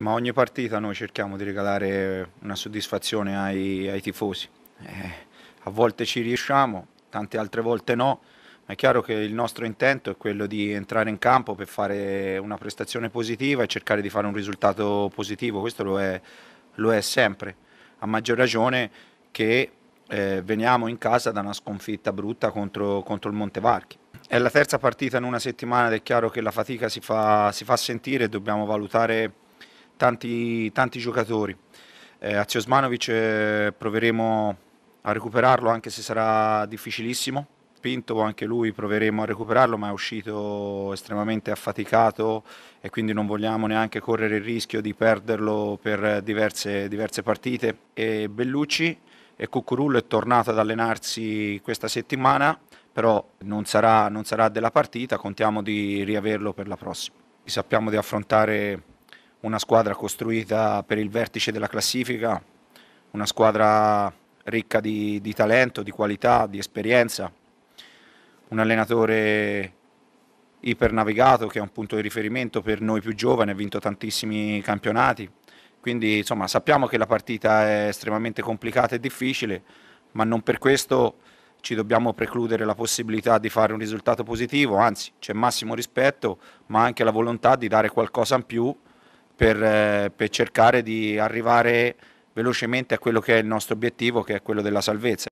Ma ogni partita noi cerchiamo di regalare una soddisfazione ai, ai tifosi. Eh, a volte ci riusciamo, tante altre volte no, ma è chiaro che il nostro intento è quello di entrare in campo per fare una prestazione positiva e cercare di fare un risultato positivo, questo lo è, lo è sempre. A maggior ragione che eh, veniamo in casa da una sconfitta brutta contro, contro il Montevarchi. È la terza partita in una settimana ed è chiaro che la fatica si fa, si fa sentire e dobbiamo valutare tanti, tanti giocatori. Eh, Azio Osmanovic eh, proveremo a recuperarlo anche se sarà difficilissimo. Pinto anche lui proveremo a recuperarlo ma è uscito estremamente affaticato e quindi non vogliamo neanche correre il rischio di perderlo per diverse, diverse partite. E Bellucci e Cucurullo è tornato ad allenarsi questa settimana però non sarà, non sarà della partita, contiamo di riaverlo per la prossima. Sappiamo di affrontare una squadra costruita per il vertice della classifica, una squadra ricca di, di talento, di qualità, di esperienza, un allenatore ipernavigato che è un punto di riferimento per noi più giovani, ha vinto tantissimi campionati, quindi insomma sappiamo che la partita è estremamente complicata e difficile, ma non per questo ci dobbiamo precludere la possibilità di fare un risultato positivo, anzi c'è massimo rispetto, ma anche la volontà di dare qualcosa in più per, eh, per cercare di arrivare velocemente a quello che è il nostro obiettivo, che è quello della salvezza.